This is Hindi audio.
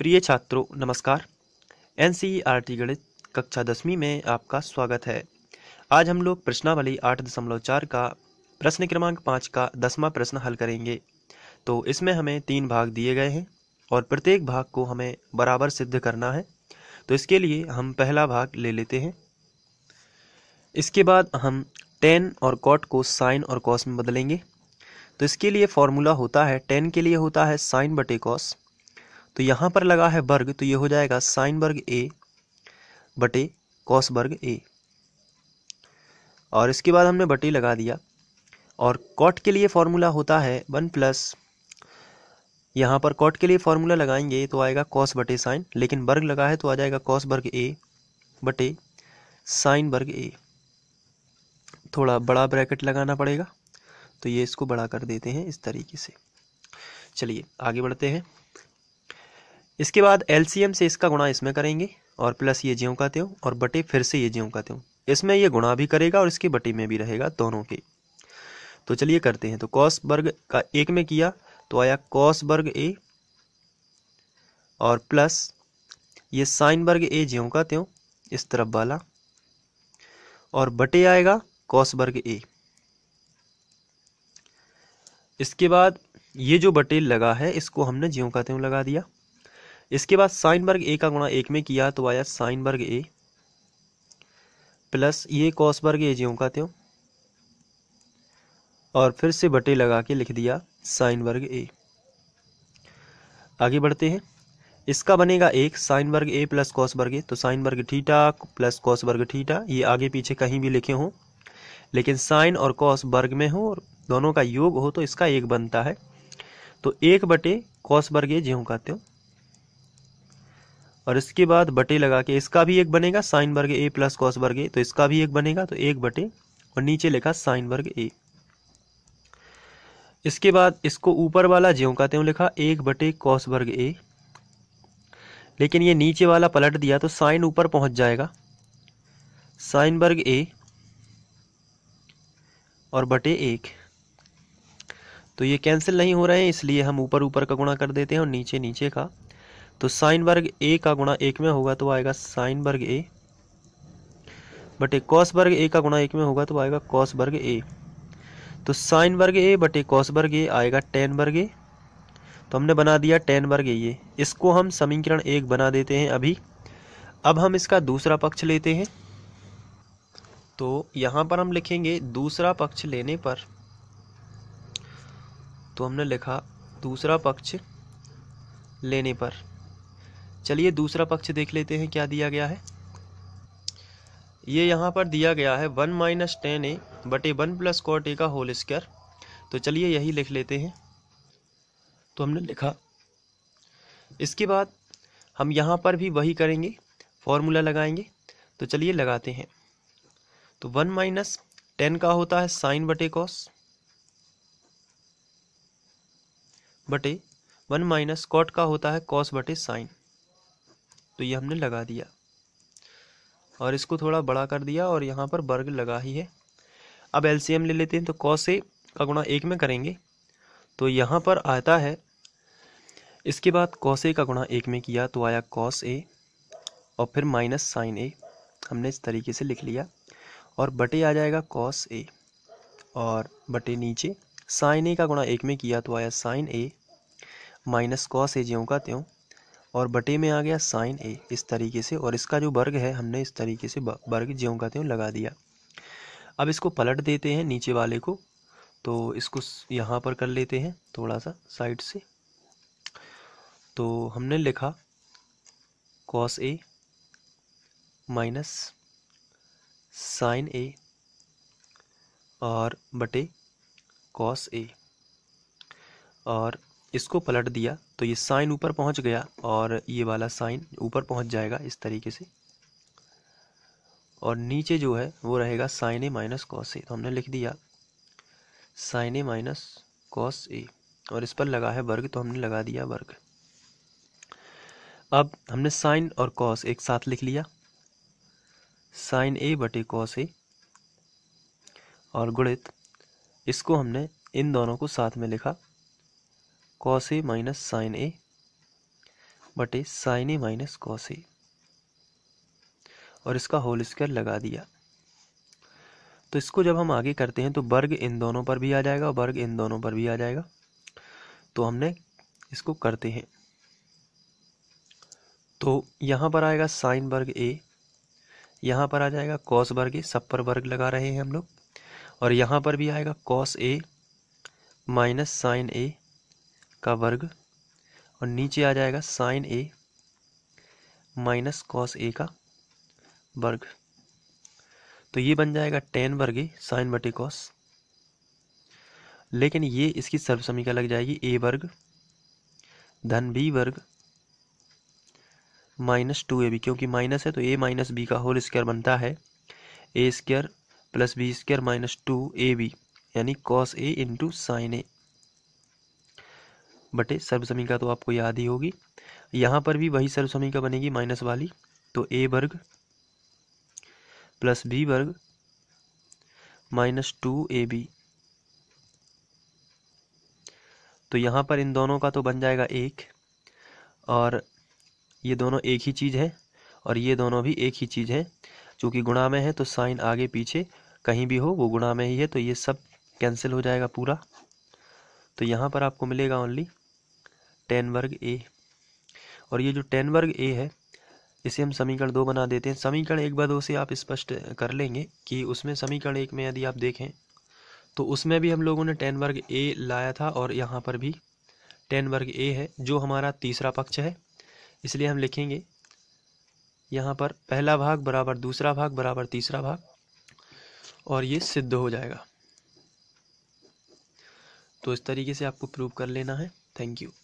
प्रिय छात्रों नमस्कार एन गणित कक्षा दसवीं में आपका स्वागत है आज हम लोग प्रश्नावली आठ दशमलव चार का प्रश्न क्रमांक पाँच का दसवां प्रश्न हल करेंगे तो इसमें हमें तीन भाग दिए गए हैं और प्रत्येक भाग को हमें बराबर सिद्ध करना है तो इसके लिए हम पहला भाग ले लेते हैं इसके बाद हम टेन और कॉट को साइन और कॉस में बदलेंगे तो इसके लिए फॉर्मूला होता है टेन के लिए होता है साइन बटे कॉस तो यहाँ पर लगा है वर्ग तो ये हो जाएगा साइन वर्ग ए बटे कॉस वर्ग ए और इसके बाद हमने बटे लगा दिया और कॉट के लिए फॉर्मूला होता है वन प्लस यहाँ पर कॉट के लिए फॉर्मूला लगाएंगे तो आएगा कॉस बटे साइन लेकिन वर्ग लगा है तो आ जाएगा कॉस वर्ग ए बटे साइन वर्ग ए थोड़ा बड़ा ब्रैकेट लगाना पड़ेगा तो ये इसको बड़ा कर देते हैं इस तरीके से चलिए आगे बढ़ते हैं इसके बाद एलसीएम से इसका गुणा इसमें करेंगे और प्लस ये ज्यों का त्यों और बटे फिर से ये ज्यों का त्यों इसमें ये गुणा भी करेगा और इसके बटे में भी रहेगा दोनों के तो चलिए करते हैं तो कॉस वर्ग का एक में किया तो आया कॉस वर्ग ए और प्लस ये साइन वर्ग ए ज्यों का त्यों इस तरफ वाला और बटे आएगा कॉस वर्ग ए इसके बाद ये जो बटे लगा है इसको हमने ज्यों का त्यों लगा दिया इसके बाद साइन वर्ग ए का गुणा एक में किया तो आया साइन वर्ग ए प्लस ये कॉस वर्ग ए ज्यों का त्यों और फिर से बटे लगा के लिख दिया साइन वर्ग ए आगे बढ़ते हैं इसका बनेगा एक साइन वर्ग ए प्लस कॉस वर्ग ए तो साइन वर्ग ठीटा प्लस कॉस वर्ग ठीटा ये आगे पीछे कहीं भी लिखे हों लेकिन साइन और कॉस वर्ग में हो और दोनों का योग हो तो इसका एक बनता है तो एक बटे कॉस वर्ग ए ज्यों का त्यों और इसके बाद बटे लगा के इसका भी एक बनेगा साइन वर्ग ए प्लस कॉस वर्ग ए तो इसका भी एक बनेगा तो एक बटे और नीचे लिखा साइन वर्ग ए इसके बाद इसको ऊपर वाला ज्यों का त्यों लिखा एक बटे कॉस वर्ग ए लेकिन ये नीचे वाला पलट दिया तो साइन ऊपर पहुंच जाएगा साइन वर्ग ए और बटे एक तो ये कैंसिल नहीं हो रहे हैं इसलिए हम ऊपर ऊपर का गुणा कर देते हैं और नीचे नीचे का तो साइन वर्ग ए का गुणा एक में होगा तो आएगा साइन वर्ग ए बटे कॉस वर्ग ए का गुणा एक में होगा तो आएगा कॉस वर्ग ए तो साइन वर्ग ए बटे कॉस वर्ग ए आएगा टेन वर्ग ए तो हमने बना दिया टेन वर्ग ए ये इसको हम समीकरण एक बना देते हैं अभी अब हम इसका दूसरा पक्ष लेते हैं तो यहाँ पर हम लिखेंगे दूसरा पक्ष लेने पर तो हमने लिखा दूसरा पक्ष लेने पर चलिए दूसरा पक्ष देख लेते हैं क्या दिया गया है ये यहाँ पर दिया गया है वन माइनस टेन ए बटे वन प्लस कॉट ए का होल स्क्वायर तो चलिए यही लिख लेते हैं तो हमने लिखा इसके बाद हम यहाँ पर भी वही करेंगे फॉर्मूला लगाएंगे तो चलिए लगाते हैं तो वन माइनस टेन का होता है साइन बटे कॉस बटे वन माइनस कॉट का होता है कॉस बटे साइन तो ये हमने लगा दिया और इसको थोड़ा बड़ा कर दिया और यहाँ पर वर्ग लगा ही है अब एलसीएम ले लेते हैं तो कौ से का गुणा एक में करेंगे तो यहाँ पर आता है इसके बाद कौसे का गुणा एक में किया तो आया कॉस ए और फिर माइनस साइन ए हमने इस तरीके से लिख लिया और बटे आ जाएगा कॉस ए और बटे नीचे साइन ए का गुणा एक में किया तो आया sine A minus cos A ज्यों का त्यों और बटे में आ गया साइन ए इस तरीके से और इसका जो वर्ग है हमने इस तरीके से वर्ग ज्यों का त्यों लगा दिया अब इसको पलट देते हैं नीचे वाले को तो इसको यहाँ पर कर लेते हैं थोड़ा सा साइड से तो हमने लिखा cos A minus sine A और बटे कॉस ए और इसको पलट दिया तो ये साइन ऊपर पहुंच गया और ये वाला साइन ऊपर पहुंच जाएगा इस तरीके से और नीचे जो है वो रहेगा sine A minus cos A तो हमने लिख दिया sine A minus cos A और इस पर लगा है वर्ग तो हमने लगा दिया वर्ग अब हमने साइन और कॉस एक साथ लिख लिया साइन ए बटे कॉस ए और गुणित इसको हमने इन दोनों को साथ में लिखा cos A minus sine A बटे sine A minus cos A और इसका होल स्क्वायर लगा दिया तो इसको जब हम आगे करते हैं तो वर्ग इन दोनों पर भी आ जाएगा और वर्ग इन दोनों पर भी आ जाएगा तो हमने इसको करते हैं तो यहाँ पर आएगा साइन वर्ग ए यहाँ पर आ जाएगा कॉस वर्ग ए सब पर वर्ग लगा रहे हैं हम लोग और यहाँ पर भी आएगा cos A minus sine A का वर्ग और नीचे आ जाएगा sine A minus cos A का वर्ग तो ये बन जाएगा टेन वर्ग ए साइन बटे कॉस लेकिन ये इसकी सर्व समीका लग जाएगी ए वर्ग धन बी वर्ग माइनस टू ए बी क्योंकि माइनस है तो ए माइनस बी का होल स्क्वायर बनता है A square plus B square minus two A B यानी cos A into sine A बटे सर्व समीका तो आपको याद ही होगी यहाँ पर भी वही सर्व समीका बनेगी माइनस वाली तो ए वर्ग प्लस बी वर्ग माइनस टू ए बी तो यहाँ पर इन दोनों का तो बन जाएगा एक और ये दोनों एक ही चीज़ है और ये दोनों भी एक ही चीज़ है चूँकि गुणा में है तो साइन आगे पीछे कहीं भी हो वो गुणा में ही है तो ये सब कैंसिल हो जाएगा पूरा तो यहाँ पर आपको मिलेगा ओनली टेन वर्ग ए और ये जो टेन वर्ग ए है इसे हम समीकरण दो बना देते हैं समीकरण एक बार दो से आप स्पष्ट कर लेंगे कि उसमें समीकरण एक में यदि आप देखें तो उसमें भी हम लोगों ने टेन वर्ग ए लाया था और यहाँ पर भी टेन वर्ग ए है जो हमारा तीसरा पक्ष है इसलिए हम लिखेंगे यहाँ पर पहला भाग बराबर दूसरा भाग बराबर तीसरा भाग और ये सिद्ध हो जाएगा तो इस तरीके से आपको प्रूव कर लेना है थैंक यू